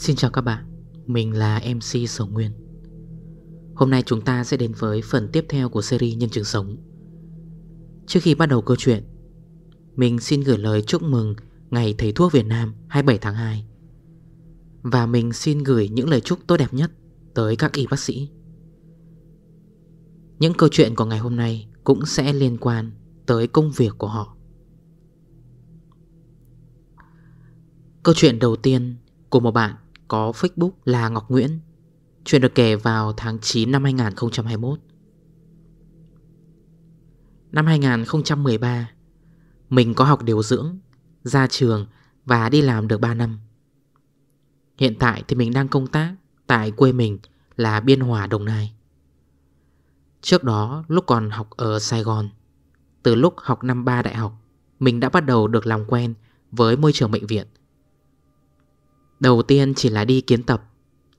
Xin chào các bạn, mình là MC Sầu Nguyên Hôm nay chúng ta sẽ đến với phần tiếp theo của series Nhân chứng sống Trước khi bắt đầu câu chuyện Mình xin gửi lời chúc mừng Ngày Thầy Thuốc Việt Nam 27 tháng 2 Và mình xin gửi những lời chúc tốt đẹp nhất tới các y bác sĩ Những câu chuyện của ngày hôm nay cũng sẽ liên quan tới công việc của họ Câu chuyện đầu tiên của một bạn có Facebook là Ngọc Nguyễn Chuyện được kể vào tháng 9 năm 2021 Năm 2013 Mình có học điều dưỡng Ra trường Và đi làm được 3 năm Hiện tại thì mình đang công tác Tại quê mình là Biên Hòa Đồng Nai Trước đó lúc còn học ở Sài Gòn Từ lúc học năm 3 đại học Mình đã bắt đầu được làm quen Với môi trường bệnh viện Đầu tiên chỉ là đi kiến tập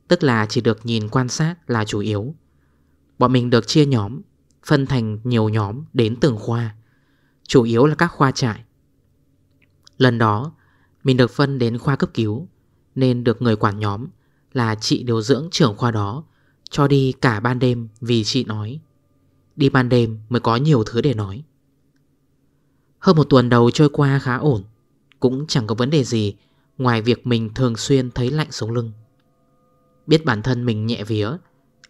Tức là chỉ được nhìn quan sát là chủ yếu Bọn mình được chia nhóm Phân thành nhiều nhóm đến từng khoa Chủ yếu là các khoa trại Lần đó Mình được phân đến khoa cấp cứu Nên được người quản nhóm Là chị điều dưỡng trưởng khoa đó Cho đi cả ban đêm vì chị nói Đi ban đêm mới có nhiều thứ để nói Hơn một tuần đầu trôi qua khá ổn Cũng chẳng có vấn đề gì Ngoài việc mình thường xuyên thấy lạnh sống lưng Biết bản thân mình nhẹ vía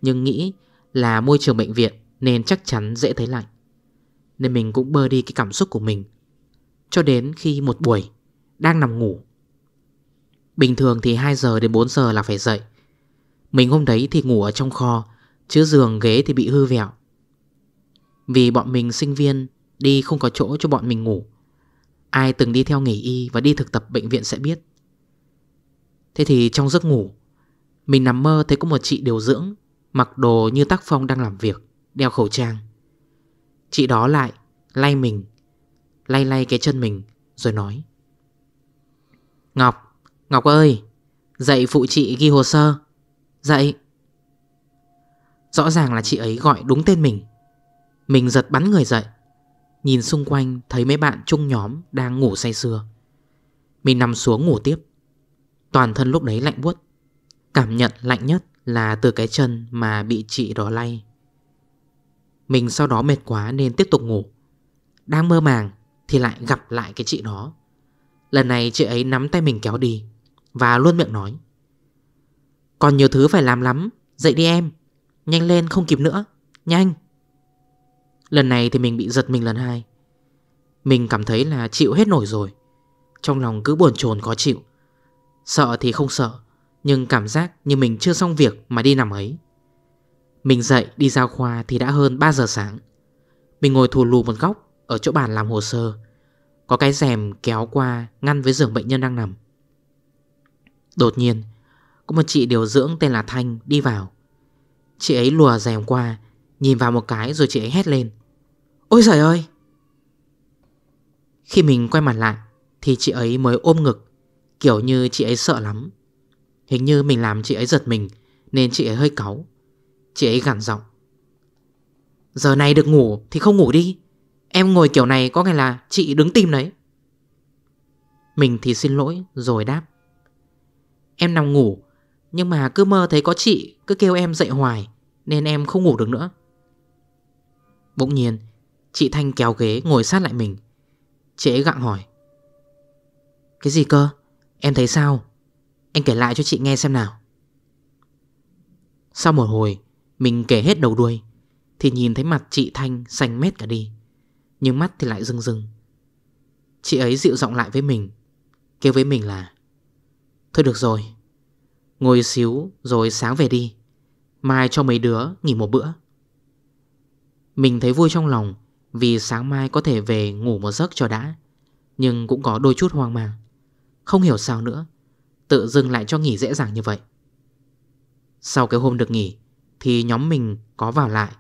Nhưng nghĩ là môi trường bệnh viện Nên chắc chắn dễ thấy lạnh Nên mình cũng bơ đi cái cảm xúc của mình Cho đến khi một buổi Đang nằm ngủ Bình thường thì 2 giờ đến 4 giờ là phải dậy Mình hôm đấy thì ngủ ở trong kho Chứ giường ghế thì bị hư vẹo Vì bọn mình sinh viên Đi không có chỗ cho bọn mình ngủ Ai từng đi theo nghỉ y và đi thực tập bệnh viện sẽ biết Thế thì trong giấc ngủ Mình nằm mơ thấy có một chị điều dưỡng Mặc đồ như tác phong đang làm việc Đeo khẩu trang Chị đó lại lay mình Lay lay cái chân mình Rồi nói Ngọc, Ngọc ơi Dạy phụ chị ghi hồ sơ Dạy Rõ ràng là chị ấy gọi đúng tên mình Mình giật bắn người dậy Nhìn xung quanh thấy mấy bạn chung nhóm đang ngủ say sưa Mình nằm xuống ngủ tiếp Toàn thân lúc đấy lạnh buốt Cảm nhận lạnh nhất là từ cái chân mà bị chị đó lay Mình sau đó mệt quá nên tiếp tục ngủ Đang mơ màng thì lại gặp lại cái chị đó Lần này chị ấy nắm tay mình kéo đi Và luôn miệng nói Còn nhiều thứ phải làm lắm Dậy đi em Nhanh lên không kịp nữa Nhanh Lần này thì mình bị giật mình lần hai Mình cảm thấy là chịu hết nổi rồi Trong lòng cứ buồn chồn khó chịu Sợ thì không sợ Nhưng cảm giác như mình chưa xong việc mà đi nằm ấy Mình dậy đi giao khoa thì đã hơn 3 giờ sáng Mình ngồi thù lù một góc Ở chỗ bàn làm hồ sơ Có cái rèm kéo qua Ngăn với giường bệnh nhân đang nằm Đột nhiên Có một chị điều dưỡng tên là Thanh đi vào Chị ấy lùa rèm qua Nhìn vào một cái rồi chị ấy hét lên Ôi trời ơi Khi mình quay mặt lại Thì chị ấy mới ôm ngực Kiểu như chị ấy sợ lắm Hình như mình làm chị ấy giật mình Nên chị ấy hơi cáu Chị ấy gằn giọng Giờ này được ngủ thì không ngủ đi Em ngồi kiểu này có nghĩa là chị đứng tim đấy Mình thì xin lỗi rồi đáp Em nằm ngủ Nhưng mà cứ mơ thấy có chị Cứ kêu em dậy hoài Nên em không ngủ được nữa Bỗng nhiên Chị Thanh kéo ghế ngồi sát lại mình Chị ấy gặng hỏi Cái gì cơ Em thấy sao? Anh kể lại cho chị nghe xem nào Sau một hồi Mình kể hết đầu đuôi Thì nhìn thấy mặt chị Thanh xanh mét cả đi Nhưng mắt thì lại rưng rưng Chị ấy dịu giọng lại với mình Kêu với mình là Thôi được rồi Ngồi xíu rồi sáng về đi Mai cho mấy đứa nghỉ một bữa Mình thấy vui trong lòng Vì sáng mai có thể về ngủ một giấc cho đã Nhưng cũng có đôi chút hoang mang không hiểu sao nữa Tự dưng lại cho nghỉ dễ dàng như vậy Sau cái hôm được nghỉ Thì nhóm mình có vào lại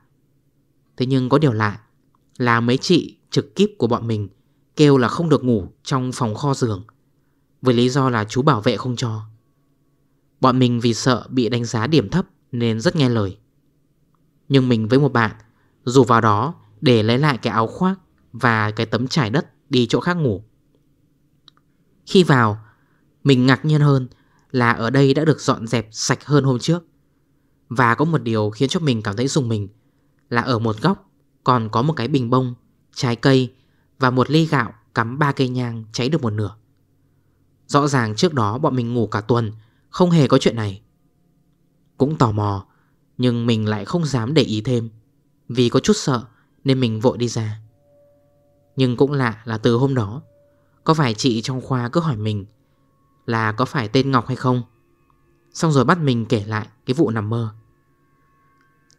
Thế nhưng có điều lạ Là mấy chị trực kíp của bọn mình Kêu là không được ngủ trong phòng kho giường Với lý do là chú bảo vệ không cho Bọn mình vì sợ bị đánh giá điểm thấp Nên rất nghe lời Nhưng mình với một bạn Dù vào đó để lấy lại cái áo khoác Và cái tấm trải đất đi chỗ khác ngủ khi vào, mình ngạc nhiên hơn là ở đây đã được dọn dẹp sạch hơn hôm trước. Và có một điều khiến cho mình cảm thấy dùng mình là ở một góc còn có một cái bình bông, trái cây và một ly gạo cắm ba cây nhang cháy được một nửa. Rõ ràng trước đó bọn mình ngủ cả tuần, không hề có chuyện này. Cũng tò mò, nhưng mình lại không dám để ý thêm. Vì có chút sợ nên mình vội đi ra. Nhưng cũng lạ là từ hôm đó có phải chị trong khoa cứ hỏi mình Là có phải tên Ngọc hay không Xong rồi bắt mình kể lại Cái vụ nằm mơ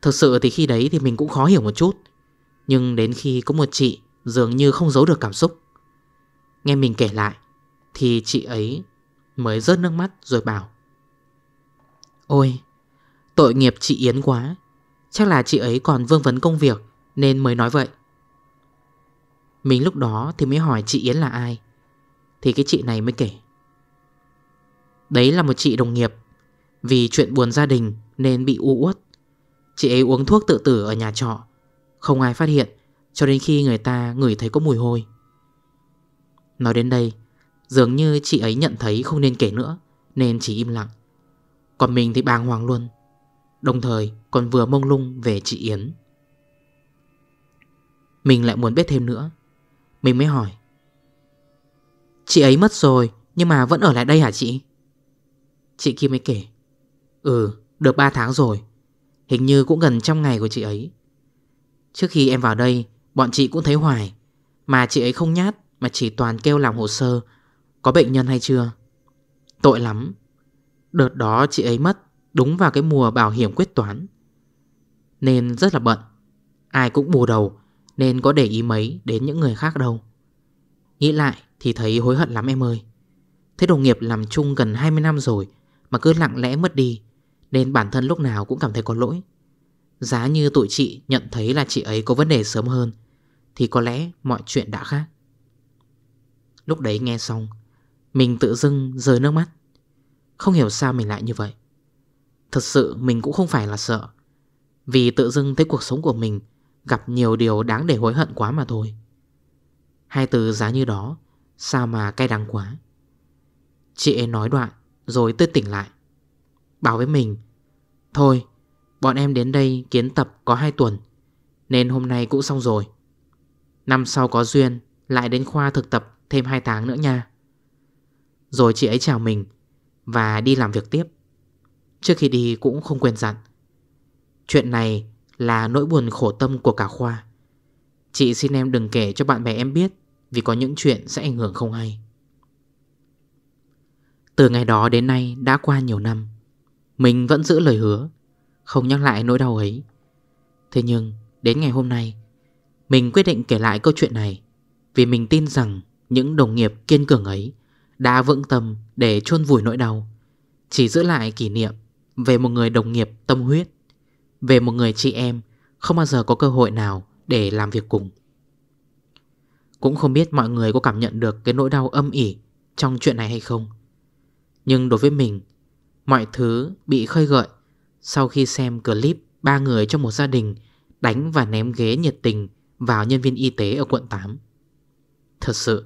Thực sự thì khi đấy thì mình cũng khó hiểu một chút Nhưng đến khi có một chị Dường như không giấu được cảm xúc Nghe mình kể lại Thì chị ấy mới rớt nước mắt rồi bảo Ôi Tội nghiệp chị Yến quá Chắc là chị ấy còn vương vấn công việc Nên mới nói vậy Mình lúc đó thì mới hỏi chị Yến là ai thì cái chị này mới kể Đấy là một chị đồng nghiệp Vì chuyện buồn gia đình nên bị u uất Chị ấy uống thuốc tự tử ở nhà trọ Không ai phát hiện Cho đến khi người ta ngửi thấy có mùi hôi Nói đến đây Dường như chị ấy nhận thấy không nên kể nữa Nên chỉ im lặng Còn mình thì bàng hoàng luôn Đồng thời còn vừa mông lung về chị Yến Mình lại muốn biết thêm nữa Mình mới hỏi Chị ấy mất rồi Nhưng mà vẫn ở lại đây hả chị Chị Kim ấy kể Ừ được 3 tháng rồi Hình như cũng gần trong ngày của chị ấy Trước khi em vào đây Bọn chị cũng thấy hoài Mà chị ấy không nhát Mà chỉ toàn kêu làm hồ sơ Có bệnh nhân hay chưa Tội lắm Đợt đó chị ấy mất Đúng vào cái mùa bảo hiểm quyết toán Nên rất là bận Ai cũng bù đầu Nên có để ý mấy đến những người khác đâu Nghĩ lại thì thấy hối hận lắm em ơi Thế đồng nghiệp làm chung gần 20 năm rồi Mà cứ lặng lẽ mất đi Nên bản thân lúc nào cũng cảm thấy có lỗi Giá như tụi chị nhận thấy là chị ấy có vấn đề sớm hơn Thì có lẽ mọi chuyện đã khác Lúc đấy nghe xong Mình tự dưng rơi nước mắt Không hiểu sao mình lại như vậy Thật sự mình cũng không phải là sợ Vì tự dưng thấy cuộc sống của mình Gặp nhiều điều đáng để hối hận quá mà thôi Hai từ giá như đó Sao mà cay đắng quá Chị ấy nói đoạn Rồi tư tỉnh lại Bảo với mình Thôi bọn em đến đây kiến tập có 2 tuần Nên hôm nay cũng xong rồi Năm sau có duyên Lại đến khoa thực tập thêm 2 tháng nữa nha Rồi chị ấy chào mình Và đi làm việc tiếp Trước khi đi cũng không quên dặn Chuyện này là nỗi buồn khổ tâm của cả khoa Chị xin em đừng kể cho bạn bè em biết vì có những chuyện sẽ ảnh hưởng không hay Từ ngày đó đến nay đã qua nhiều năm Mình vẫn giữ lời hứa Không nhắc lại nỗi đau ấy Thế nhưng đến ngày hôm nay Mình quyết định kể lại câu chuyện này Vì mình tin rằng những đồng nghiệp kiên cường ấy Đã vững tâm để chôn vùi nỗi đau Chỉ giữ lại kỷ niệm về một người đồng nghiệp tâm huyết Về một người chị em không bao giờ có cơ hội nào để làm việc cùng cũng không biết mọi người có cảm nhận được cái nỗi đau âm ỉ trong chuyện này hay không. Nhưng đối với mình, mọi thứ bị khơi gợi sau khi xem clip ba người trong một gia đình đánh và ném ghế nhiệt tình vào nhân viên y tế ở quận 8. Thật sự,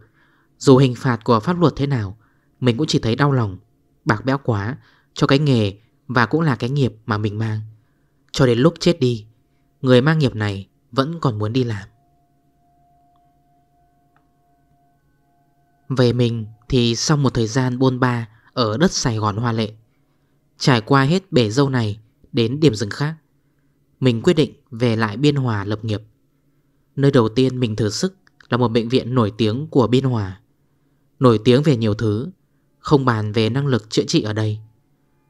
dù hình phạt của pháp luật thế nào, mình cũng chỉ thấy đau lòng, bạc béo quá cho cái nghề và cũng là cái nghiệp mà mình mang. Cho đến lúc chết đi, người mang nghiệp này vẫn còn muốn đi làm. Về mình thì sau một thời gian buôn ba Ở đất Sài Gòn hoa lệ Trải qua hết bể dâu này Đến điểm rừng khác Mình quyết định về lại Biên Hòa lập nghiệp Nơi đầu tiên mình thử sức Là một bệnh viện nổi tiếng của Biên Hòa Nổi tiếng về nhiều thứ Không bàn về năng lực chữa trị ở đây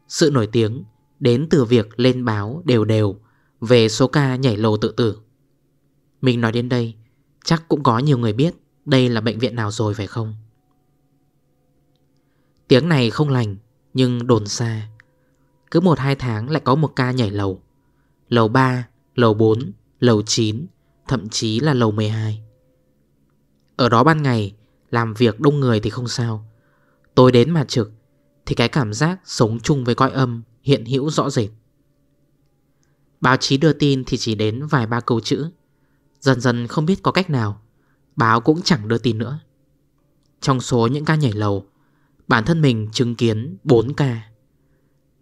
Sự nổi tiếng Đến từ việc lên báo đều đều Về số ca nhảy lầu tự tử Mình nói đến đây Chắc cũng có nhiều người biết Đây là bệnh viện nào rồi phải không Tiếng này không lành nhưng đồn xa Cứ 1-2 tháng lại có một ca nhảy lầu Lầu 3, lầu 4, lầu 9 Thậm chí là lầu 12 Ở đó ban ngày Làm việc đông người thì không sao Tôi đến mà trực Thì cái cảm giác sống chung với coi âm Hiện hữu rõ rệt Báo chí đưa tin thì chỉ đến vài ba câu chữ Dần dần không biết có cách nào Báo cũng chẳng đưa tin nữa Trong số những ca nhảy lầu Bản thân mình chứng kiến 4 ca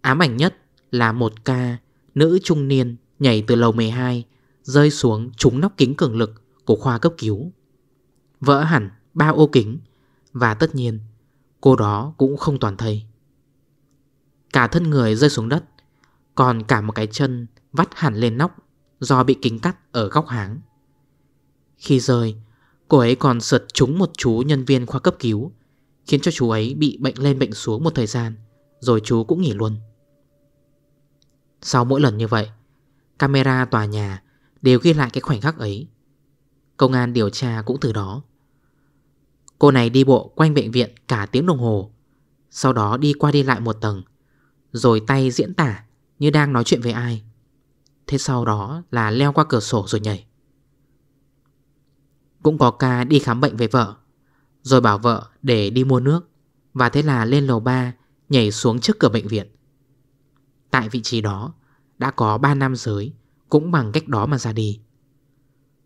Ám ảnh nhất là một ca Nữ trung niên nhảy từ lầu 12 Rơi xuống trúng nóc kính cường lực Của khoa cấp cứu Vỡ hẳn ba ô kính Và tất nhiên cô đó cũng không toàn thây Cả thân người rơi xuống đất Còn cả một cái chân vắt hẳn lên nóc Do bị kính cắt ở góc háng Khi rơi Cô ấy còn sượt trúng một chú nhân viên khoa cấp cứu Khiến cho chú ấy bị bệnh lên bệnh xuống một thời gian Rồi chú cũng nghỉ luôn Sau mỗi lần như vậy Camera tòa nhà đều ghi lại cái khoảnh khắc ấy Công an điều tra cũng từ đó Cô này đi bộ quanh bệnh viện cả tiếng đồng hồ Sau đó đi qua đi lại một tầng Rồi tay diễn tả như đang nói chuyện với ai Thế sau đó là leo qua cửa sổ rồi nhảy Cũng có ca đi khám bệnh với vợ rồi bảo vợ để đi mua nước Và thế là lên lầu 3 Nhảy xuống trước cửa bệnh viện Tại vị trí đó Đã có 3 nam giới Cũng bằng cách đó mà ra đi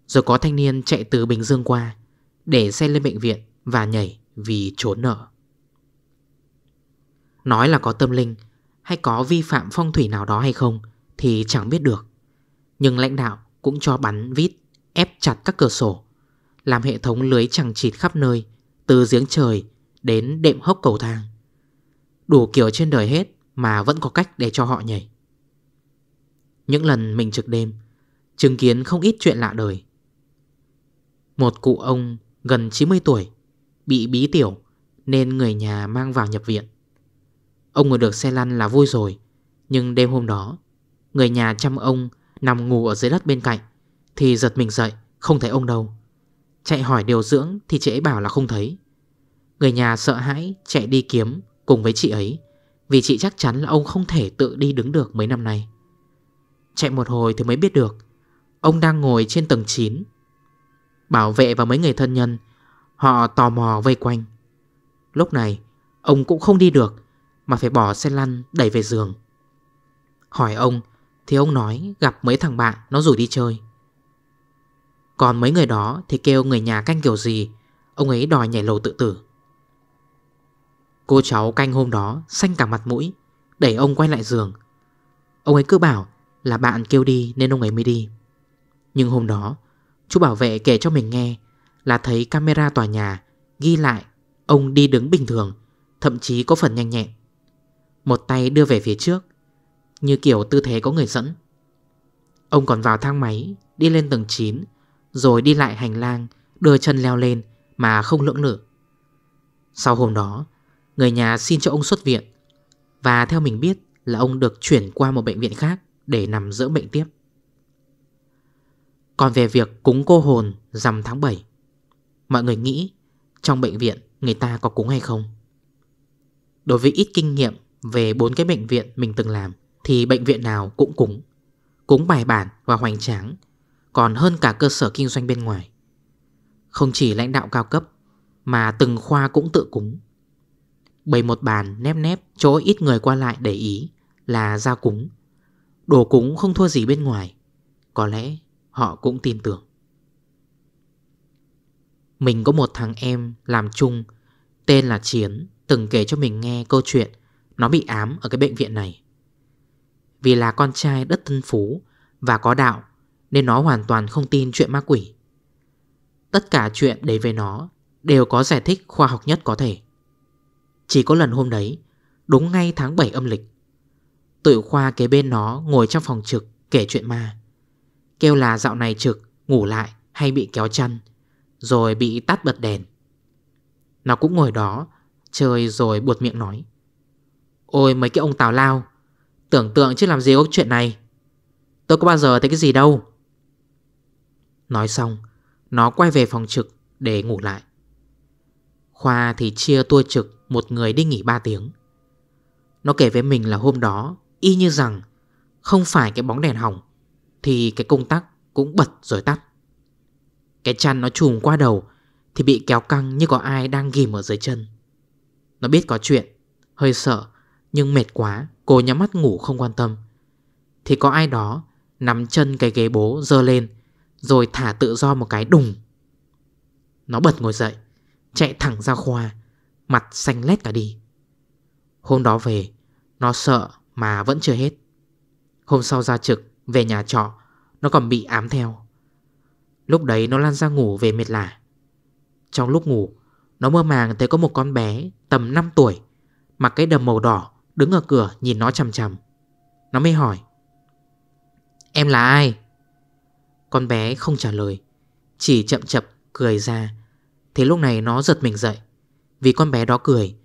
Rồi có thanh niên chạy từ Bình Dương qua Để xe lên bệnh viện Và nhảy vì trốn nợ Nói là có tâm linh Hay có vi phạm phong thủy nào đó hay không Thì chẳng biết được Nhưng lãnh đạo cũng cho bắn vít Ép chặt các cửa sổ Làm hệ thống lưới chẳng chịt khắp nơi từ giếng trời đến đệm hốc cầu thang Đủ kiểu trên đời hết mà vẫn có cách để cho họ nhảy Những lần mình trực đêm Chứng kiến không ít chuyện lạ đời Một cụ ông gần 90 tuổi Bị bí tiểu nên người nhà mang vào nhập viện Ông ngồi được xe lăn là vui rồi Nhưng đêm hôm đó Người nhà chăm ông nằm ngủ ở dưới đất bên cạnh Thì giật mình dậy không thấy ông đâu Chạy hỏi điều dưỡng thì chị ấy bảo là không thấy Người nhà sợ hãi chạy đi kiếm cùng với chị ấy Vì chị chắc chắn là ông không thể tự đi đứng được mấy năm nay Chạy một hồi thì mới biết được Ông đang ngồi trên tầng 9 Bảo vệ và mấy người thân nhân Họ tò mò vây quanh Lúc này ông cũng không đi được Mà phải bỏ xe lăn đẩy về giường Hỏi ông thì ông nói gặp mấy thằng bạn nó rủ đi chơi còn mấy người đó thì kêu người nhà canh kiểu gì Ông ấy đòi nhảy lầu tự tử Cô cháu canh hôm đó Xanh cả mặt mũi Đẩy ông quay lại giường Ông ấy cứ bảo là bạn kêu đi nên ông ấy mới đi Nhưng hôm đó Chú bảo vệ kể cho mình nghe Là thấy camera tòa nhà Ghi lại ông đi đứng bình thường Thậm chí có phần nhanh nhẹn Một tay đưa về phía trước Như kiểu tư thế có người dẫn Ông còn vào thang máy Đi lên tầng 9 rồi đi lại hành lang Đưa chân leo lên mà không lưỡng lự Sau hôm đó Người nhà xin cho ông xuất viện Và theo mình biết là ông được chuyển qua một bệnh viện khác Để nằm dưỡng bệnh tiếp Còn về việc cúng cô hồn rằm tháng 7 Mọi người nghĩ Trong bệnh viện người ta có cúng hay không Đối với ít kinh nghiệm Về bốn cái bệnh viện mình từng làm Thì bệnh viện nào cũng cúng Cúng bài bản và hoành tráng còn hơn cả cơ sở kinh doanh bên ngoài Không chỉ lãnh đạo cao cấp Mà từng khoa cũng tự cúng Bày một bàn nép nép Chỗ ít người qua lại để ý Là giao cúng Đồ cúng không thua gì bên ngoài Có lẽ họ cũng tin tưởng Mình có một thằng em làm chung Tên là Chiến Từng kể cho mình nghe câu chuyện Nó bị ám ở cái bệnh viện này Vì là con trai đất thân phú Và có đạo nên nó hoàn toàn không tin chuyện ma quỷ Tất cả chuyện đấy với nó Đều có giải thích khoa học nhất có thể Chỉ có lần hôm đấy Đúng ngay tháng 7 âm lịch Tự khoa kế bên nó ngồi trong phòng trực Kể chuyện ma Kêu là dạo này trực Ngủ lại hay bị kéo chăn Rồi bị tắt bật đèn Nó cũng ngồi đó Chơi rồi buột miệng nói Ôi mấy cái ông tào lao Tưởng tượng chứ làm gì có chuyện này Tôi có bao giờ thấy cái gì đâu Nói xong Nó quay về phòng trực để ngủ lại Khoa thì chia tua trực Một người đi nghỉ 3 tiếng Nó kể với mình là hôm đó Y như rằng Không phải cái bóng đèn hỏng Thì cái công tắc cũng bật rồi tắt Cái chăn nó trùm qua đầu Thì bị kéo căng như có ai đang ghim ở dưới chân Nó biết có chuyện Hơi sợ Nhưng mệt quá Cô nhắm mắt ngủ không quan tâm Thì có ai đó Nắm chân cái ghế bố dơ lên rồi thả tự do một cái đùng Nó bật ngồi dậy Chạy thẳng ra khoa Mặt xanh lét cả đi Hôm đó về Nó sợ mà vẫn chưa hết Hôm sau ra trực Về nhà trọ Nó còn bị ám theo Lúc đấy nó lan ra ngủ về mệt lả Trong lúc ngủ Nó mơ màng thấy có một con bé Tầm 5 tuổi Mặc cái đầm màu đỏ Đứng ở cửa nhìn nó chầm chầm Nó mới hỏi Em là ai? Con bé không trả lời Chỉ chậm chậm cười ra Thế lúc này nó giật mình dậy Vì con bé đó cười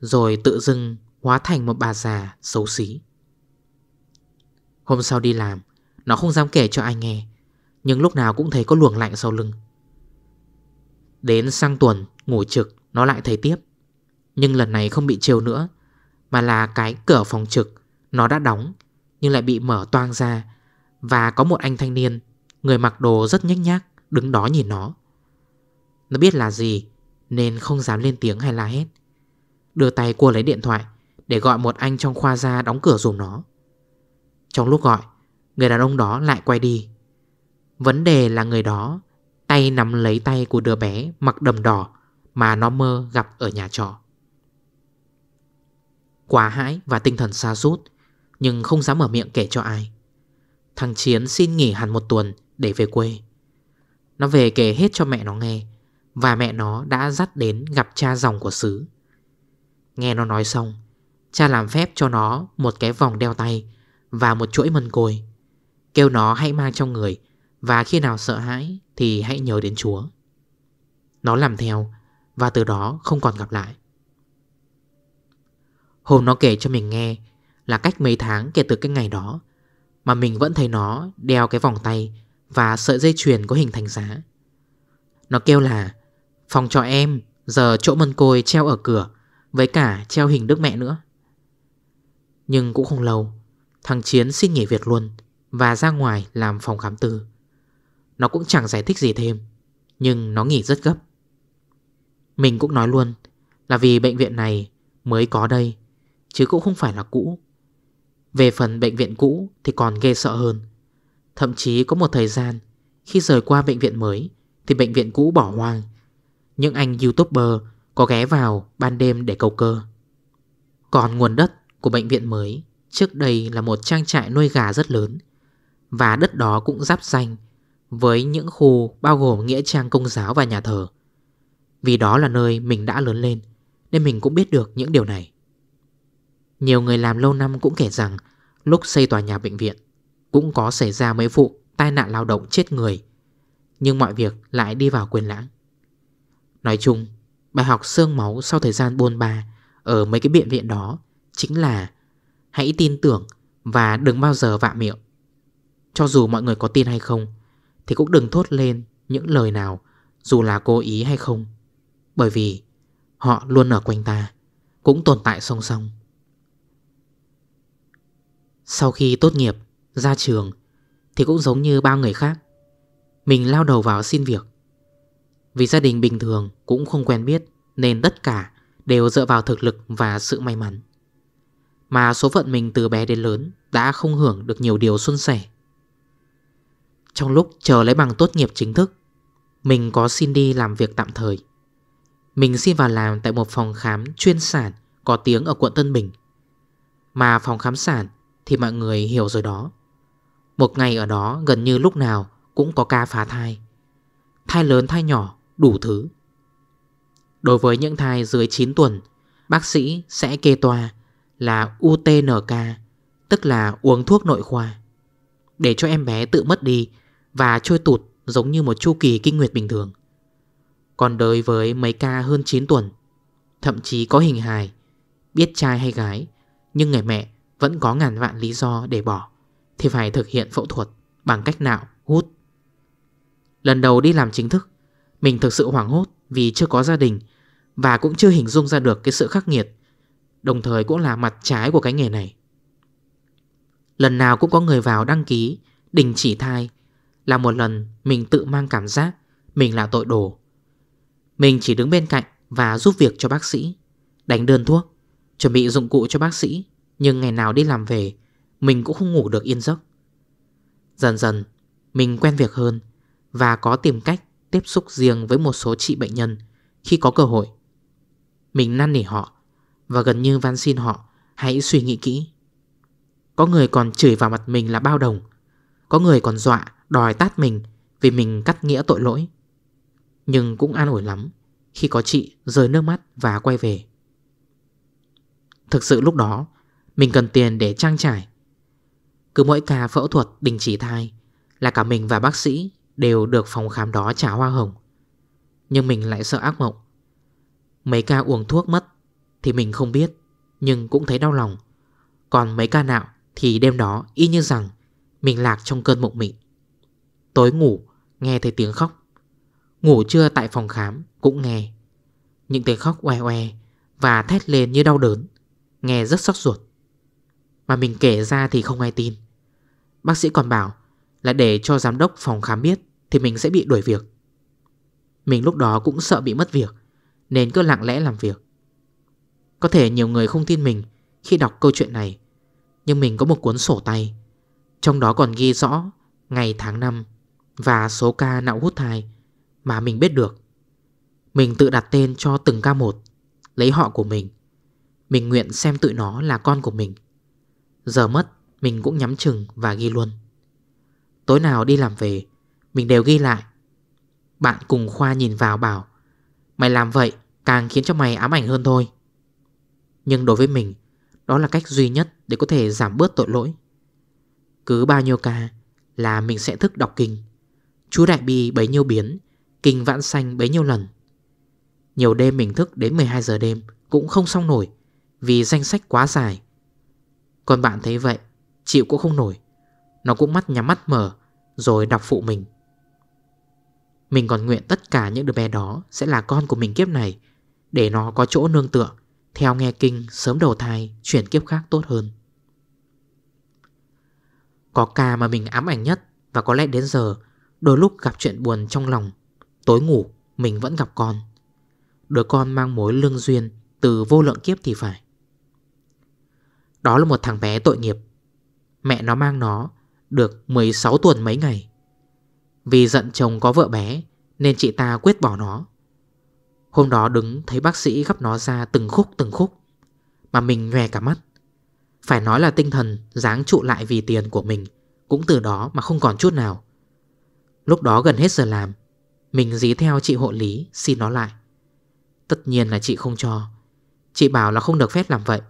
Rồi tự dưng hóa thành một bà già xấu xí Hôm sau đi làm Nó không dám kể cho ai nghe Nhưng lúc nào cũng thấy có luồng lạnh sau lưng Đến sang tuần Ngủ trực nó lại thấy tiếp Nhưng lần này không bị trêu nữa Mà là cái cửa phòng trực Nó đã đóng Nhưng lại bị mở toang ra Và có một anh thanh niên Người mặc đồ rất nhách nhác Đứng đó nhìn nó Nó biết là gì Nên không dám lên tiếng hay la hét Đưa tay cua lấy điện thoại Để gọi một anh trong khoa ra đóng cửa dùm nó Trong lúc gọi Người đàn ông đó lại quay đi Vấn đề là người đó Tay nắm lấy tay của đứa bé Mặc đầm đỏ Mà nó mơ gặp ở nhà trọ Quá hãi và tinh thần xa rút Nhưng không dám mở miệng kể cho ai Thằng Chiến xin nghỉ hẳn một tuần để về quê Nó về kể hết cho mẹ nó nghe Và mẹ nó đã dắt đến gặp cha dòng của xứ Nghe nó nói xong Cha làm phép cho nó một cái vòng đeo tay Và một chuỗi mân côi Kêu nó hãy mang trong người Và khi nào sợ hãi thì hãy nhớ đến Chúa Nó làm theo Và từ đó không còn gặp lại Hôm nó kể cho mình nghe Là cách mấy tháng kể từ cái ngày đó Mà mình vẫn thấy nó đeo cái vòng tay và sợi dây chuyền có hình thành giá. Nó kêu là phòng cho em giờ chỗ mân côi treo ở cửa với cả treo hình đức mẹ nữa. Nhưng cũng không lâu, thằng Chiến xin nghỉ việc luôn và ra ngoài làm phòng khám tư. Nó cũng chẳng giải thích gì thêm, nhưng nó nghỉ rất gấp. Mình cũng nói luôn là vì bệnh viện này mới có đây, chứ cũng không phải là cũ. Về phần bệnh viện cũ thì còn ghê sợ hơn. Thậm chí có một thời gian Khi rời qua bệnh viện mới Thì bệnh viện cũ bỏ hoang Những anh youtuber có ghé vào ban đêm để cầu cơ Còn nguồn đất của bệnh viện mới Trước đây là một trang trại nuôi gà rất lớn Và đất đó cũng giáp danh Với những khu bao gồm nghĩa trang công giáo và nhà thờ Vì đó là nơi mình đã lớn lên Nên mình cũng biết được những điều này Nhiều người làm lâu năm cũng kể rằng Lúc xây tòa nhà bệnh viện cũng có xảy ra mấy vụ tai nạn lao động chết người Nhưng mọi việc lại đi vào quyền lãng Nói chung, bài học xương máu sau thời gian buôn ba Ở mấy cái bệnh viện đó Chính là hãy tin tưởng và đừng bao giờ vạ miệng Cho dù mọi người có tin hay không Thì cũng đừng thốt lên những lời nào Dù là cố ý hay không Bởi vì họ luôn ở quanh ta Cũng tồn tại song song Sau khi tốt nghiệp ra trường Thì cũng giống như bao người khác Mình lao đầu vào xin việc Vì gia đình bình thường cũng không quen biết Nên tất cả đều dựa vào thực lực và sự may mắn Mà số phận mình từ bé đến lớn Đã không hưởng được nhiều điều xuân sẻ Trong lúc chờ lấy bằng tốt nghiệp chính thức Mình có xin đi làm việc tạm thời Mình xin vào làm tại một phòng khám chuyên sản Có tiếng ở quận Tân Bình Mà phòng khám sản thì mọi người hiểu rồi đó một ngày ở đó gần như lúc nào cũng có ca phá thai. Thai lớn thai nhỏ, đủ thứ. Đối với những thai dưới 9 tuần, bác sĩ sẽ kê toa là UTNK, tức là uống thuốc nội khoa, để cho em bé tự mất đi và trôi tụt giống như một chu kỳ kinh nguyệt bình thường. Còn đối với mấy ca hơn 9 tuần, thậm chí có hình hài, biết trai hay gái, nhưng người mẹ vẫn có ngàn vạn lý do để bỏ thì phải thực hiện phẫu thuật bằng cách nào hút. Lần đầu đi làm chính thức, mình thực sự hoảng hốt vì chưa có gia đình và cũng chưa hình dung ra được cái sự khắc nghiệt, đồng thời cũng là mặt trái của cái nghề này. Lần nào cũng có người vào đăng ký đình chỉ thai là một lần mình tự mang cảm giác mình là tội đồ. Mình chỉ đứng bên cạnh và giúp việc cho bác sĩ, đánh đơn thuốc, chuẩn bị dụng cụ cho bác sĩ, nhưng ngày nào đi làm về mình cũng không ngủ được yên giấc Dần dần Mình quen việc hơn Và có tìm cách tiếp xúc riêng với một số chị bệnh nhân Khi có cơ hội Mình năn nỉ họ Và gần như van xin họ Hãy suy nghĩ kỹ Có người còn chửi vào mặt mình là bao đồng Có người còn dọa đòi tát mình Vì mình cắt nghĩa tội lỗi Nhưng cũng an ủi lắm Khi có chị rơi nước mắt và quay về Thực sự lúc đó Mình cần tiền để trang trải cứ mỗi ca phẫu thuật đình chỉ thai Là cả mình và bác sĩ Đều được phòng khám đó trả hoa hồng Nhưng mình lại sợ ác mộng Mấy ca uống thuốc mất Thì mình không biết Nhưng cũng thấy đau lòng Còn mấy ca nào thì đêm đó y như rằng Mình lạc trong cơn mộng mị Tối ngủ nghe thấy tiếng khóc Ngủ trưa tại phòng khám cũng nghe Những tiếng khóc oe oe Và thét lên như đau đớn Nghe rất sóc ruột mà mình kể ra thì không ai tin Bác sĩ còn bảo Là để cho giám đốc phòng khám biết Thì mình sẽ bị đuổi việc Mình lúc đó cũng sợ bị mất việc Nên cứ lặng lẽ làm việc Có thể nhiều người không tin mình Khi đọc câu chuyện này Nhưng mình có một cuốn sổ tay Trong đó còn ghi rõ Ngày tháng năm Và số ca nạo hút thai Mà mình biết được Mình tự đặt tên cho từng ca một Lấy họ của mình Mình nguyện xem tụi nó là con của mình Giờ mất mình cũng nhắm chừng và ghi luôn Tối nào đi làm về Mình đều ghi lại Bạn cùng Khoa nhìn vào bảo Mày làm vậy càng khiến cho mày ám ảnh hơn thôi Nhưng đối với mình Đó là cách duy nhất để có thể giảm bớt tội lỗi Cứ bao nhiêu ca Là mình sẽ thức đọc kinh Chú Đại Bi bấy nhiêu biến Kinh vãn xanh bấy nhiêu lần Nhiều đêm mình thức đến 12 giờ đêm Cũng không xong nổi Vì danh sách quá dài còn bạn thấy vậy Chịu cũng không nổi Nó cũng mắt nhắm mắt mở Rồi đọc phụ mình Mình còn nguyện tất cả những đứa bé đó Sẽ là con của mình kiếp này Để nó có chỗ nương tựa Theo nghe kinh sớm đầu thai Chuyển kiếp khác tốt hơn Có ca mà mình ám ảnh nhất Và có lẽ đến giờ Đôi lúc gặp chuyện buồn trong lòng Tối ngủ mình vẫn gặp con Đứa con mang mối lương duyên Từ vô lượng kiếp thì phải đó là một thằng bé tội nghiệp Mẹ nó mang nó Được 16 tuần mấy ngày Vì giận chồng có vợ bé Nên chị ta quyết bỏ nó Hôm đó đứng thấy bác sĩ gấp nó ra từng khúc từng khúc Mà mình nhòe cả mắt Phải nói là tinh thần dáng trụ lại vì tiền của mình Cũng từ đó mà không còn chút nào Lúc đó gần hết giờ làm Mình dí theo chị hộ lý xin nó lại Tất nhiên là chị không cho Chị bảo là không được phép làm vậy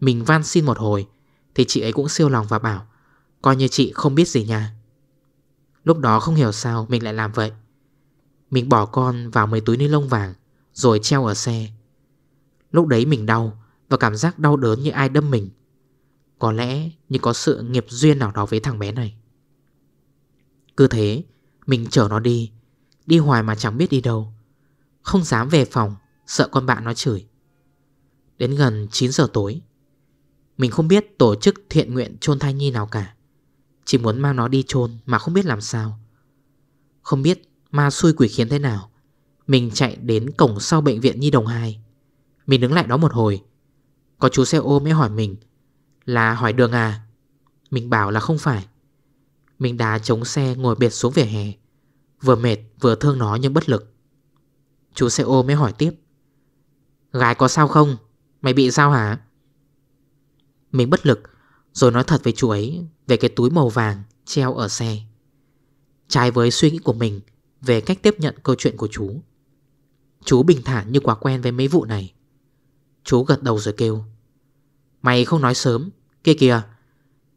mình van xin một hồi Thì chị ấy cũng siêu lòng và bảo Coi như chị không biết gì nha Lúc đó không hiểu sao mình lại làm vậy Mình bỏ con vào mấy túi ni lông vàng Rồi treo ở xe Lúc đấy mình đau Và cảm giác đau đớn như ai đâm mình Có lẽ như có sự nghiệp duyên nào đó với thằng bé này Cứ thế Mình chở nó đi Đi hoài mà chẳng biết đi đâu Không dám về phòng Sợ con bạn nó chửi Đến gần 9 giờ tối mình không biết tổ chức thiện nguyện chôn thai nhi nào cả Chỉ muốn mang nó đi chôn mà không biết làm sao Không biết ma xui quỷ khiến thế nào Mình chạy đến cổng sau bệnh viện Nhi Đồng 2 Mình đứng lại đó một hồi Có chú xe ôm ấy hỏi mình Là hỏi đường à Mình bảo là không phải Mình đá chống xe ngồi bệt xuống vỉa hè Vừa mệt vừa thương nó nhưng bất lực Chú xe ôm mới hỏi tiếp Gái có sao không? Mày bị sao hả? Mình bất lực Rồi nói thật với chú ấy Về cái túi màu vàng treo ở xe Trái với suy nghĩ của mình Về cách tiếp nhận câu chuyện của chú Chú bình thản như quá quen với mấy vụ này Chú gật đầu rồi kêu Mày không nói sớm Kia kìa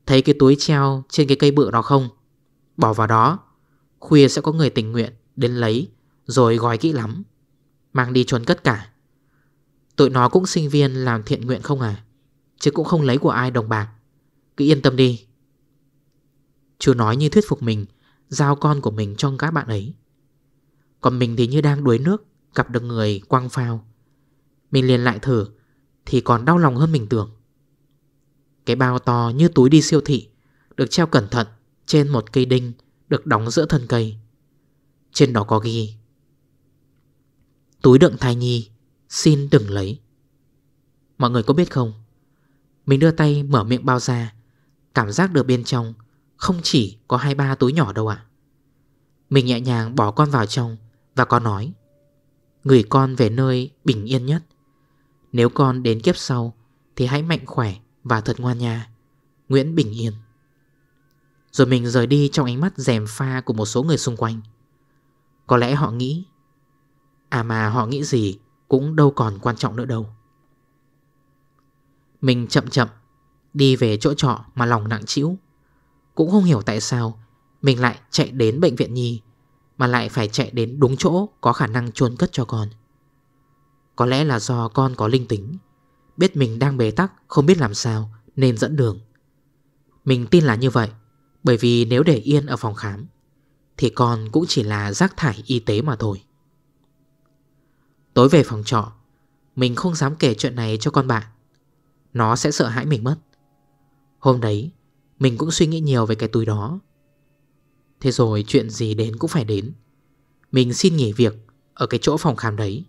Thấy cái túi treo trên cái cây bự đó không Bỏ vào đó Khuya sẽ có người tình nguyện đến lấy Rồi gói kỹ lắm Mang đi trốn cất cả Tụi nó cũng sinh viên làm thiện nguyện không à Chứ cũng không lấy của ai đồng bạc Cứ yên tâm đi Chú nói như thuyết phục mình Giao con của mình cho các bạn ấy Còn mình thì như đang đuối nước Gặp được người quăng phao Mình liền lại thử Thì còn đau lòng hơn mình tưởng Cái bao to như túi đi siêu thị Được treo cẩn thận Trên một cây đinh Được đóng giữa thân cây Trên đó có ghi Túi đựng thai nhi Xin đừng lấy Mọi người có biết không mình đưa tay mở miệng bao ra Cảm giác được bên trong Không chỉ có hai ba túi nhỏ đâu ạ Mình nhẹ nhàng bỏ con vào trong Và con nói Gửi con về nơi bình yên nhất Nếu con đến kiếp sau Thì hãy mạnh khỏe và thật ngoan nha Nguyễn Bình Yên Rồi mình rời đi trong ánh mắt rèm pha Của một số người xung quanh Có lẽ họ nghĩ À mà họ nghĩ gì Cũng đâu còn quan trọng nữa đâu mình chậm chậm Đi về chỗ trọ mà lòng nặng chịu Cũng không hiểu tại sao Mình lại chạy đến bệnh viện nhi Mà lại phải chạy đến đúng chỗ Có khả năng chôn cất cho con Có lẽ là do con có linh tính Biết mình đang bế tắc Không biết làm sao nên dẫn đường Mình tin là như vậy Bởi vì nếu để yên ở phòng khám Thì con cũng chỉ là rác thải y tế mà thôi Tối về phòng trọ Mình không dám kể chuyện này cho con bạn nó sẽ sợ hãi mình mất Hôm đấy Mình cũng suy nghĩ nhiều về cái túi đó Thế rồi chuyện gì đến cũng phải đến Mình xin nghỉ việc Ở cái chỗ phòng khám đấy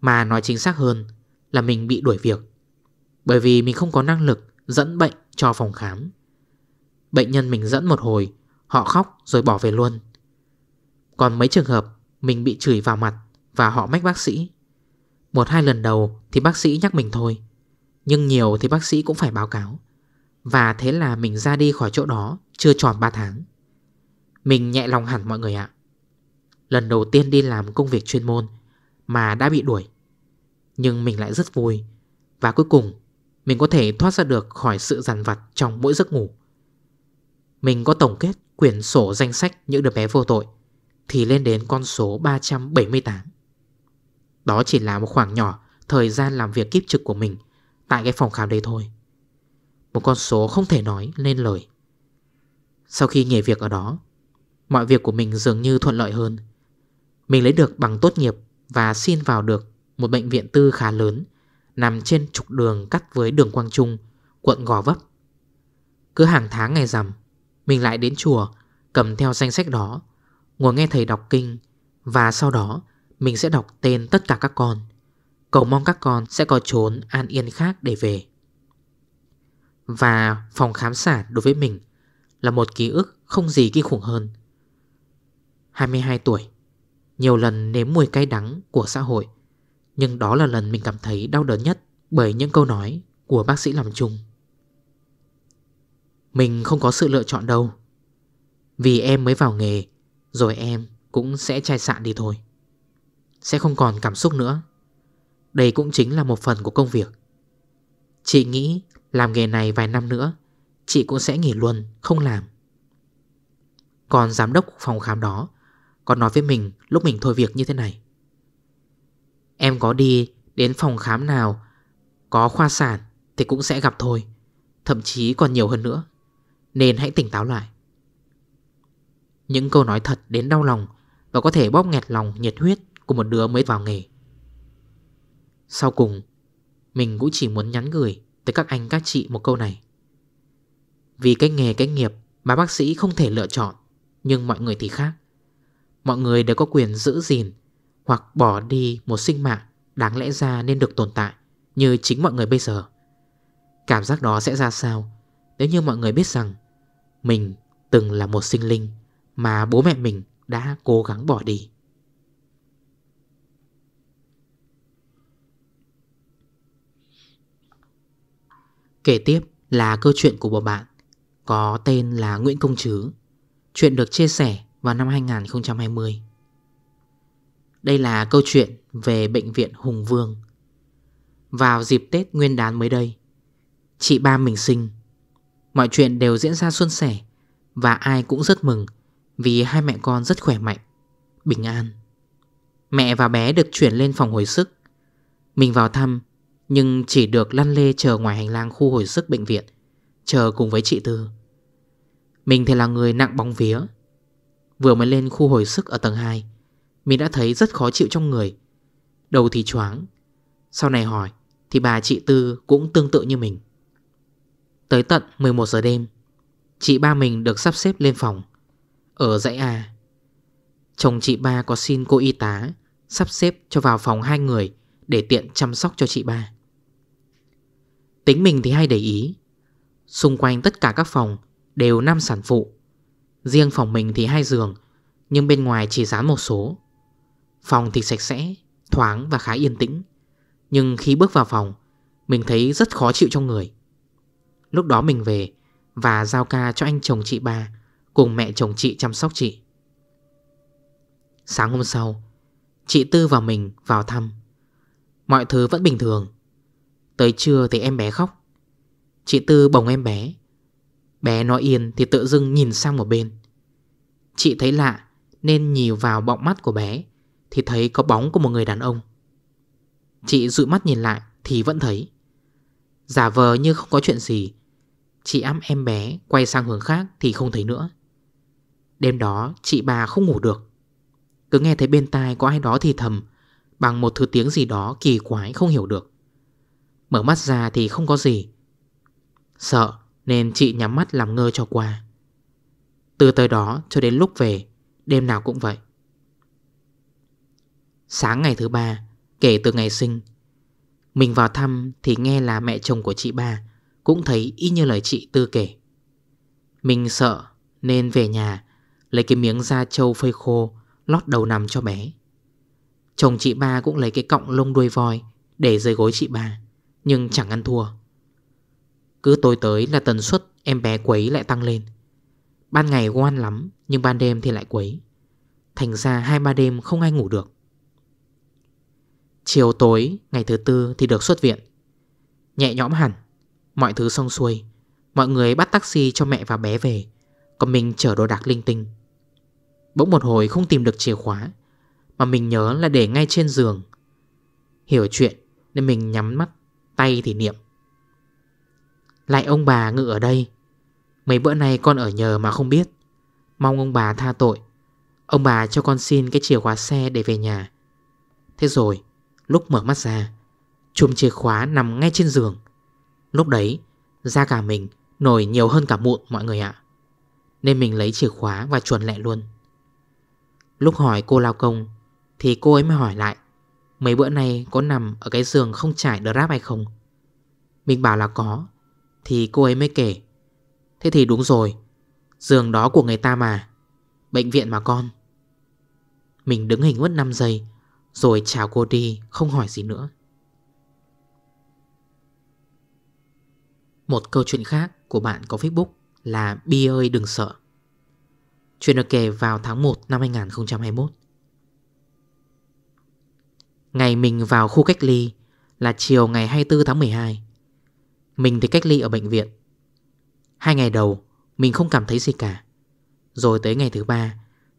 Mà nói chính xác hơn Là mình bị đuổi việc Bởi vì mình không có năng lực dẫn bệnh cho phòng khám Bệnh nhân mình dẫn một hồi Họ khóc rồi bỏ về luôn Còn mấy trường hợp Mình bị chửi vào mặt Và họ mách bác sĩ Một hai lần đầu thì bác sĩ nhắc mình thôi nhưng nhiều thì bác sĩ cũng phải báo cáo Và thế là mình ra đi khỏi chỗ đó Chưa tròn 3 tháng Mình nhẹ lòng hẳn mọi người ạ Lần đầu tiên đi làm công việc chuyên môn Mà đã bị đuổi Nhưng mình lại rất vui Và cuối cùng Mình có thể thoát ra được khỏi sự giàn vặt Trong mỗi giấc ngủ Mình có tổng kết quyển sổ danh sách Những đứa bé vô tội Thì lên đến con số 378 Đó chỉ là một khoảng nhỏ Thời gian làm việc kiếp trực của mình Tại cái phòng khám đấy thôi Một con số không thể nói lên lời Sau khi nghề việc ở đó Mọi việc của mình dường như thuận lợi hơn Mình lấy được bằng tốt nghiệp Và xin vào được một bệnh viện tư khá lớn Nằm trên trục đường cắt với đường Quang Trung Quận Gò Vấp Cứ hàng tháng ngày rằm Mình lại đến chùa Cầm theo danh sách đó Ngồi nghe thầy đọc kinh Và sau đó mình sẽ đọc tên tất cả các con Cầu mong các con sẽ có trốn an yên khác để về Và phòng khám sản đối với mình Là một ký ức không gì kinh khủng hơn 22 tuổi Nhiều lần nếm mùi cay đắng của xã hội Nhưng đó là lần mình cảm thấy đau đớn nhất Bởi những câu nói của bác sĩ làm chung Mình không có sự lựa chọn đâu Vì em mới vào nghề Rồi em cũng sẽ chai sạn đi thôi Sẽ không còn cảm xúc nữa đây cũng chính là một phần của công việc Chị nghĩ làm nghề này vài năm nữa Chị cũng sẽ nghỉ luôn Không làm Còn giám đốc phòng khám đó Còn nói với mình lúc mình thôi việc như thế này Em có đi đến phòng khám nào Có khoa sản Thì cũng sẽ gặp thôi Thậm chí còn nhiều hơn nữa Nên hãy tỉnh táo lại Những câu nói thật đến đau lòng Và có thể bóp nghẹt lòng nhiệt huyết Của một đứa mới vào nghề sau cùng Mình cũng chỉ muốn nhắn gửi Tới các anh các chị một câu này Vì cái nghề cái nghiệp Mà bác sĩ không thể lựa chọn Nhưng mọi người thì khác Mọi người đều có quyền giữ gìn Hoặc bỏ đi một sinh mạng Đáng lẽ ra nên được tồn tại Như chính mọi người bây giờ Cảm giác đó sẽ ra sao Nếu như mọi người biết rằng Mình từng là một sinh linh Mà bố mẹ mình đã cố gắng bỏ đi Kể tiếp là câu chuyện của một bạn Có tên là Nguyễn Công Trứ Chuyện được chia sẻ vào năm 2020 Đây là câu chuyện về bệnh viện Hùng Vương Vào dịp Tết nguyên đán mới đây Chị ba mình sinh Mọi chuyện đều diễn ra xuân sẻ Và ai cũng rất mừng Vì hai mẹ con rất khỏe mạnh Bình an Mẹ và bé được chuyển lên phòng hồi sức Mình vào thăm nhưng chỉ được lăn lê chờ ngoài hành lang khu hồi sức bệnh viện Chờ cùng với chị Tư Mình thì là người nặng bóng vía Vừa mới lên khu hồi sức ở tầng 2 Mình đã thấy rất khó chịu trong người Đầu thì choáng Sau này hỏi Thì bà chị Tư cũng tương tự như mình Tới tận 11 giờ đêm Chị ba mình được sắp xếp lên phòng Ở dãy A Chồng chị ba có xin cô y tá Sắp xếp cho vào phòng hai người Để tiện chăm sóc cho chị ba Tính mình thì hay để ý Xung quanh tất cả các phòng Đều năm sản phụ Riêng phòng mình thì hai giường Nhưng bên ngoài chỉ dán một số Phòng thì sạch sẽ Thoáng và khá yên tĩnh Nhưng khi bước vào phòng Mình thấy rất khó chịu trong người Lúc đó mình về Và giao ca cho anh chồng chị ba Cùng mẹ chồng chị chăm sóc chị Sáng hôm sau Chị Tư và mình vào thăm Mọi thứ vẫn bình thường Tới trưa thì em bé khóc Chị Tư bồng em bé Bé nói yên thì tự dưng nhìn sang một bên Chị thấy lạ Nên nhìn vào bọng mắt của bé Thì thấy có bóng của một người đàn ông Chị dụi mắt nhìn lại Thì vẫn thấy Giả vờ như không có chuyện gì Chị ám em bé quay sang hướng khác Thì không thấy nữa Đêm đó chị bà không ngủ được Cứ nghe thấy bên tai có ai đó thì thầm Bằng một thứ tiếng gì đó kỳ quái không hiểu được Mở mắt ra thì không có gì Sợ nên chị nhắm mắt làm ngơ cho qua Từ tới đó cho đến lúc về Đêm nào cũng vậy Sáng ngày thứ ba Kể từ ngày sinh Mình vào thăm thì nghe là mẹ chồng của chị ba Cũng thấy y như lời chị tư kể Mình sợ Nên về nhà Lấy cái miếng da trâu phơi khô Lót đầu nằm cho bé Chồng chị ba cũng lấy cái cọng lông đuôi voi Để dưới gối chị ba nhưng chẳng ăn thua Cứ tối tới là tần suất em bé quấy lại tăng lên Ban ngày ngoan lắm Nhưng ban đêm thì lại quấy Thành ra 2-3 đêm không ai ngủ được Chiều tối ngày thứ tư thì được xuất viện Nhẹ nhõm hẳn Mọi thứ xong xuôi Mọi người bắt taxi cho mẹ và bé về Còn mình chở đồ đạc linh tinh Bỗng một hồi không tìm được chìa khóa Mà mình nhớ là để ngay trên giường Hiểu chuyện nên mình nhắm mắt tay thì niệm Lại ông bà ngự ở đây Mấy bữa nay con ở nhờ mà không biết Mong ông bà tha tội Ông bà cho con xin cái chìa khóa xe để về nhà Thế rồi Lúc mở mắt ra Chùm chìa khóa nằm ngay trên giường Lúc đấy Da cả mình nổi nhiều hơn cả muộn mọi người ạ Nên mình lấy chìa khóa và chuẩn lẹ luôn Lúc hỏi cô lao công Thì cô ấy mới hỏi lại Mấy bữa nay có nằm ở cái giường không trải drap hay không Mình bảo là có Thì cô ấy mới kể Thế thì đúng rồi Giường đó của người ta mà Bệnh viện mà con Mình đứng hình mất 5 giây Rồi chào cô đi không hỏi gì nữa Một câu chuyện khác của bạn có Facebook là Bi ơi đừng sợ Chuyện được kể vào tháng 1 năm 2021 Ngày mình vào khu cách ly là chiều ngày 24 tháng 12 Mình thì cách ly ở bệnh viện Hai ngày đầu mình không cảm thấy gì cả Rồi tới ngày thứ ba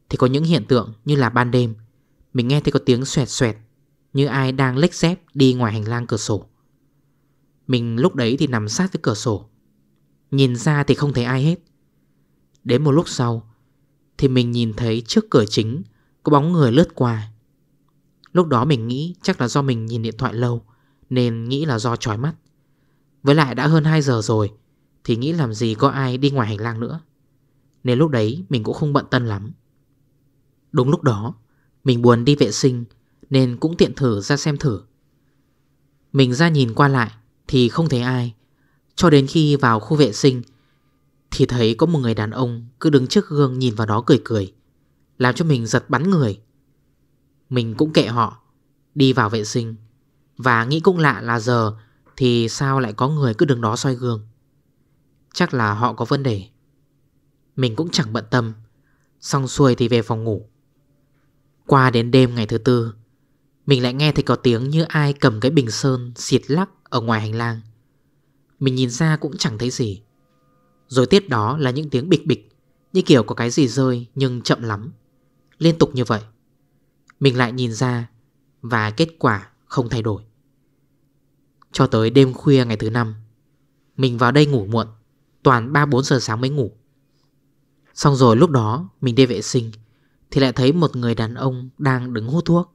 Thì có những hiện tượng như là ban đêm Mình nghe thấy có tiếng xoẹt xoẹt Như ai đang lếch dép đi ngoài hành lang cửa sổ Mình lúc đấy thì nằm sát với cửa sổ Nhìn ra thì không thấy ai hết Đến một lúc sau Thì mình nhìn thấy trước cửa chính Có bóng người lướt qua Lúc đó mình nghĩ chắc là do mình nhìn điện thoại lâu Nên nghĩ là do trói mắt Với lại đã hơn 2 giờ rồi Thì nghĩ làm gì có ai đi ngoài hành lang nữa Nên lúc đấy mình cũng không bận tâm lắm Đúng lúc đó Mình buồn đi vệ sinh Nên cũng tiện thử ra xem thử Mình ra nhìn qua lại Thì không thấy ai Cho đến khi vào khu vệ sinh Thì thấy có một người đàn ông Cứ đứng trước gương nhìn vào đó cười cười Làm cho mình giật bắn người mình cũng kệ họ Đi vào vệ sinh Và nghĩ cũng lạ là giờ Thì sao lại có người cứ đứng đó soi gương Chắc là họ có vấn đề Mình cũng chẳng bận tâm Xong xuôi thì về phòng ngủ Qua đến đêm ngày thứ tư Mình lại nghe thấy có tiếng như ai cầm cái bình sơn Xịt lắc ở ngoài hành lang Mình nhìn ra cũng chẳng thấy gì Rồi tiếp đó là những tiếng bịch bịch Như kiểu có cái gì rơi nhưng chậm lắm Liên tục như vậy mình lại nhìn ra Và kết quả không thay đổi Cho tới đêm khuya ngày thứ năm Mình vào đây ngủ muộn Toàn 3-4 giờ sáng mới ngủ Xong rồi lúc đó mình đi vệ sinh Thì lại thấy một người đàn ông đang đứng hút thuốc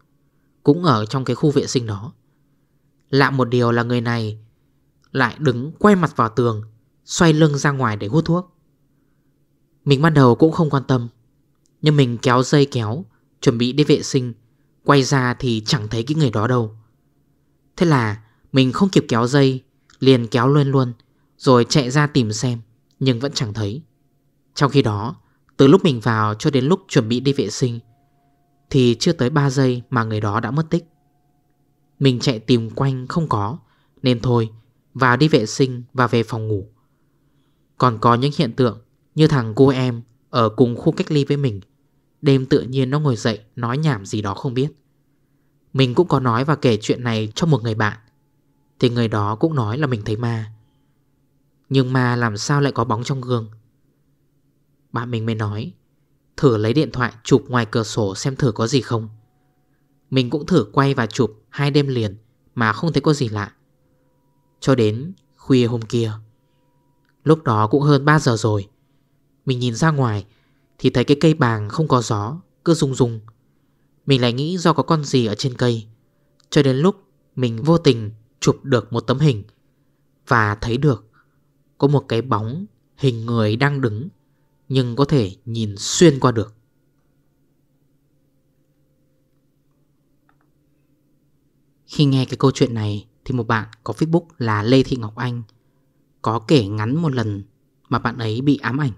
Cũng ở trong cái khu vệ sinh đó Lạ một điều là người này Lại đứng quay mặt vào tường Xoay lưng ra ngoài để hút thuốc Mình ban đầu cũng không quan tâm Nhưng mình kéo dây kéo Chuẩn bị đi vệ sinh Quay ra thì chẳng thấy cái người đó đâu Thế là mình không kịp kéo dây Liền kéo luôn luôn Rồi chạy ra tìm xem Nhưng vẫn chẳng thấy Trong khi đó Từ lúc mình vào cho đến lúc chuẩn bị đi vệ sinh Thì chưa tới 3 giây mà người đó đã mất tích Mình chạy tìm quanh không có Nên thôi Vào đi vệ sinh và về phòng ngủ Còn có những hiện tượng Như thằng cô em Ở cùng khu cách ly với mình Đêm tự nhiên nó ngồi dậy Nói nhảm gì đó không biết Mình cũng có nói và kể chuyện này cho một người bạn Thì người đó cũng nói là mình thấy ma Nhưng mà làm sao lại có bóng trong gương Bạn mình mới nói Thử lấy điện thoại chụp ngoài cửa sổ xem thử có gì không Mình cũng thử quay và chụp hai đêm liền Mà không thấy có gì lạ Cho đến khuya hôm kia Lúc đó cũng hơn 3 giờ rồi Mình nhìn ra ngoài thì thấy cái cây bàng không có gió Cứ rung rung Mình lại nghĩ do có con gì ở trên cây Cho đến lúc mình vô tình chụp được một tấm hình Và thấy được Có một cái bóng hình người đang đứng Nhưng có thể nhìn xuyên qua được Khi nghe cái câu chuyện này Thì một bạn có facebook là Lê Thị Ngọc Anh Có kể ngắn một lần Mà bạn ấy bị ám ảnh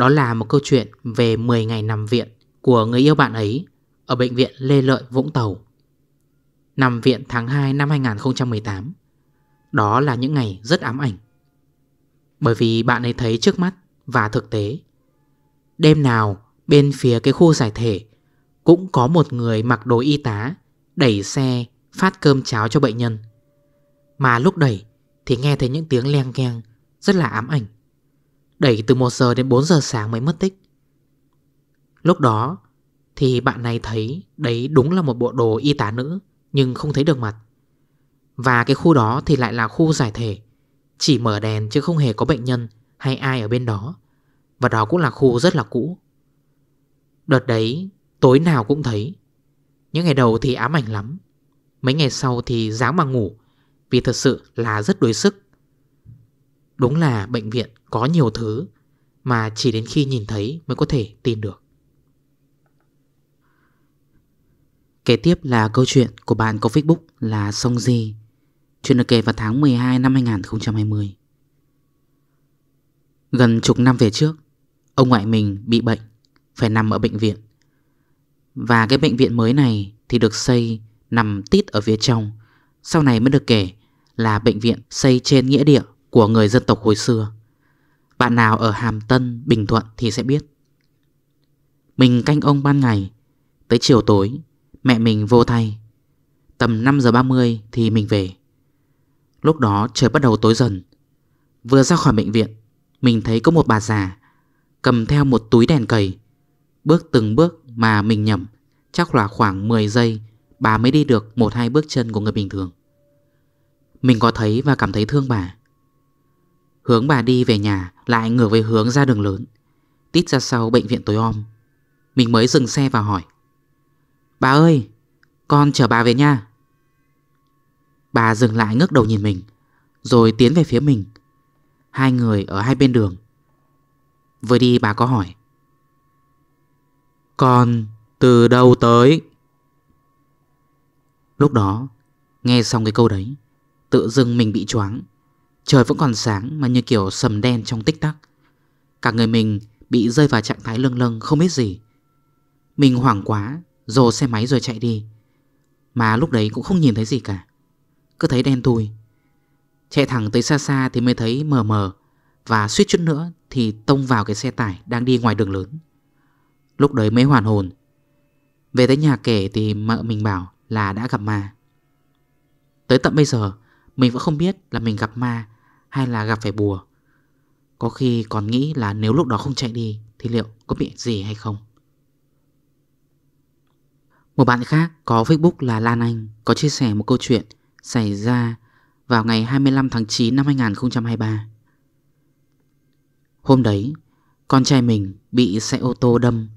đó là một câu chuyện về 10 ngày nằm viện của người yêu bạn ấy ở bệnh viện Lê Lợi Vũng Tàu. Nằm viện tháng 2 năm 2018. Đó là những ngày rất ám ảnh. Bởi vì bạn ấy thấy trước mắt và thực tế. Đêm nào bên phía cái khu giải thể cũng có một người mặc đồ y tá đẩy xe phát cơm cháo cho bệnh nhân. Mà lúc đẩy thì nghe thấy những tiếng leng keng rất là ám ảnh. Đẩy từ 1 giờ đến 4 giờ sáng mới mất tích Lúc đó Thì bạn này thấy Đấy đúng là một bộ đồ y tá nữ Nhưng không thấy được mặt Và cái khu đó thì lại là khu giải thể Chỉ mở đèn chứ không hề có bệnh nhân Hay ai ở bên đó Và đó cũng là khu rất là cũ Đợt đấy tối nào cũng thấy Những ngày đầu thì ám ảnh lắm Mấy ngày sau thì dáng mà ngủ Vì thật sự là rất đối sức Đúng là bệnh viện có nhiều thứ mà chỉ đến khi nhìn thấy mới có thể tin được. Kế tiếp là câu chuyện của bạn có Facebook là Song Di. Chuyện được kể vào tháng 12 năm 2020. Gần chục năm về trước, ông ngoại mình bị bệnh, phải nằm ở bệnh viện. Và cái bệnh viện mới này thì được xây nằm tít ở phía trong, sau này mới được kể là bệnh viện xây trên nghĩa địa của người dân tộc hồi xưa Bạn nào ở Hàm Tân, Bình Thuận thì sẽ biết Mình canh ông ban ngày Tới chiều tối Mẹ mình vô thay Tầm 5 giờ 30 thì mình về Lúc đó trời bắt đầu tối dần Vừa ra khỏi bệnh viện Mình thấy có một bà già Cầm theo một túi đèn cầy Bước từng bước mà mình nhầm Chắc là khoảng 10 giây Bà mới đi được một hai bước chân của người bình thường Mình có thấy và cảm thấy thương bà Hướng bà đi về nhà lại ngửa về hướng ra đường lớn Tít ra sau bệnh viện tối om Mình mới dừng xe và hỏi Bà ơi Con chở bà về nha Bà dừng lại ngước đầu nhìn mình Rồi tiến về phía mình Hai người ở hai bên đường Vừa đi bà có hỏi Con từ đâu tới Lúc đó Nghe xong cái câu đấy Tự dưng mình bị choáng Trời vẫn còn sáng mà như kiểu sầm đen trong tích tắc Cả người mình bị rơi vào trạng thái lâng lâng không biết gì Mình hoảng quá Dồ xe máy rồi chạy đi Mà lúc đấy cũng không nhìn thấy gì cả Cứ thấy đen thui Chạy thẳng tới xa xa thì mới thấy mờ mờ Và suýt chút nữa thì tông vào cái xe tải đang đi ngoài đường lớn Lúc đấy mới hoàn hồn Về tới nhà kể thì mợ mình bảo là đã gặp ma Tới tận bây giờ mình vẫn không biết là mình gặp ma hay là gặp phải bùa. Có khi còn nghĩ là nếu lúc đó không chạy đi thì liệu có bị gì hay không. Một bạn khác có Facebook là Lan Anh có chia sẻ một câu chuyện xảy ra vào ngày 25 tháng 9 năm 2023. Hôm đấy, con trai mình bị xe ô tô đâm,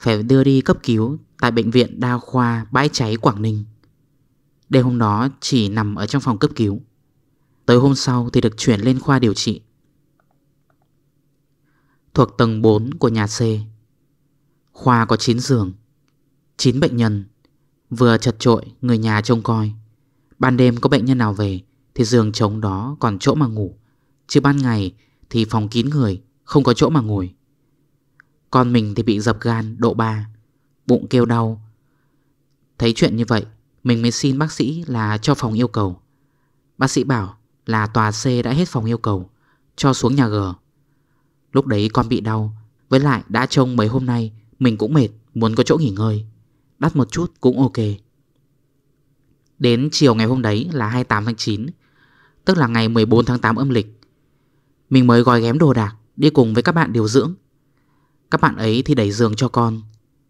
phải đưa đi cấp cứu tại Bệnh viện Đa Khoa Bãi Cháy Quảng Ninh. Đêm hôm đó chỉ nằm ở trong phòng cấp cứu. Tới hôm sau thì được chuyển lên khoa điều trị Thuộc tầng 4 của nhà C Khoa có 9 giường 9 bệnh nhân Vừa chật trội người nhà trông coi Ban đêm có bệnh nhân nào về Thì giường trống đó còn chỗ mà ngủ Chứ ban ngày thì phòng kín người Không có chỗ mà ngồi Con mình thì bị dập gan độ 3 Bụng kêu đau Thấy chuyện như vậy Mình mới xin bác sĩ là cho phòng yêu cầu Bác sĩ bảo là tòa C đã hết phòng yêu cầu Cho xuống nhà G Lúc đấy con bị đau Với lại đã trông mấy hôm nay Mình cũng mệt muốn có chỗ nghỉ ngơi Đắt một chút cũng ok Đến chiều ngày hôm đấy là 28 tháng 9 Tức là ngày 14 tháng 8 âm lịch Mình mới gói ghém đồ đạc Đi cùng với các bạn điều dưỡng Các bạn ấy thì đẩy giường cho con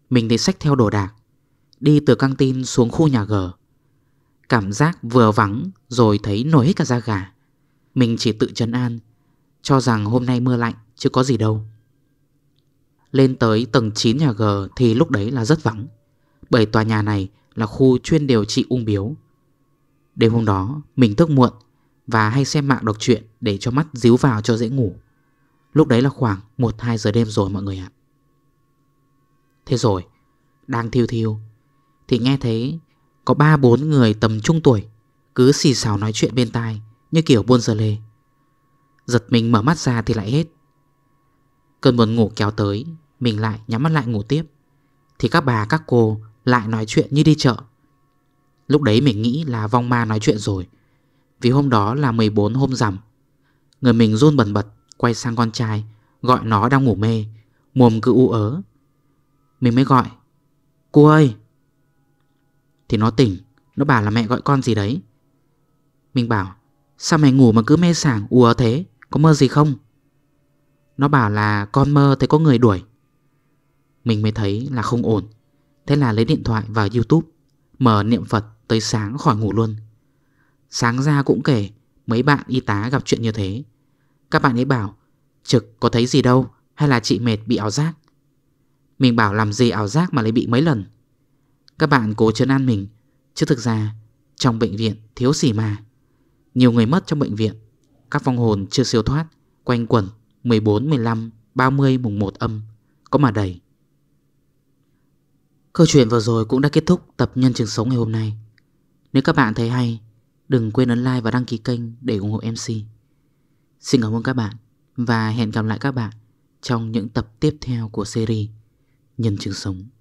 Mình thì xách theo đồ đạc Đi từ căng tin xuống khu nhà gờ Cảm giác vừa vắng rồi thấy nổi hết cả da gà Mình chỉ tự trấn an Cho rằng hôm nay mưa lạnh chứ có gì đâu Lên tới tầng 9 nhà G thì lúc đấy là rất vắng Bởi tòa nhà này là khu chuyên điều trị ung biếu Đêm hôm đó mình thức muộn Và hay xem mạng đọc truyện để cho mắt díu vào cho dễ ngủ Lúc đấy là khoảng 1-2 giờ đêm rồi mọi người ạ Thế rồi Đang thiêu thiêu Thì nghe thấy có ba bốn người tầm trung tuổi Cứ xì xào nói chuyện bên tai Như kiểu buôn giờ lê Giật mình mở mắt ra thì lại hết Cơn buồn ngủ kéo tới Mình lại nhắm mắt lại ngủ tiếp Thì các bà các cô lại nói chuyện như đi chợ Lúc đấy mình nghĩ là vong ma nói chuyện rồi Vì hôm đó là 14 hôm rằm Người mình run bẩn bật Quay sang con trai Gọi nó đang ngủ mê Mồm cứ u ớ Mình mới gọi Cô ơi thì nó tỉnh Nó bảo là mẹ gọi con gì đấy Mình bảo Sao mày ngủ mà cứ mê sảng ùa thế Có mơ gì không Nó bảo là con mơ thấy có người đuổi Mình mới thấy là không ổn Thế là lấy điện thoại vào youtube Mở niệm Phật tới sáng khỏi ngủ luôn Sáng ra cũng kể Mấy bạn y tá gặp chuyện như thế Các bạn ấy bảo Trực có thấy gì đâu Hay là chị mệt bị ảo giác Mình bảo làm gì ảo giác mà lại bị mấy lần các bạn cố chấn an mình Chứ thực ra trong bệnh viện thiếu gì mà Nhiều người mất trong bệnh viện Các vong hồn chưa siêu thoát Quanh quẩn 14, 15, 30 mùng 1 âm Có mà đầy Câu chuyện vừa rồi cũng đã kết thúc tập nhân chứng sống ngày hôm nay Nếu các bạn thấy hay Đừng quên ấn like và đăng ký kênh để ủng hộ MC Xin cảm ơn các bạn Và hẹn gặp lại các bạn Trong những tập tiếp theo của series Nhân chứng sống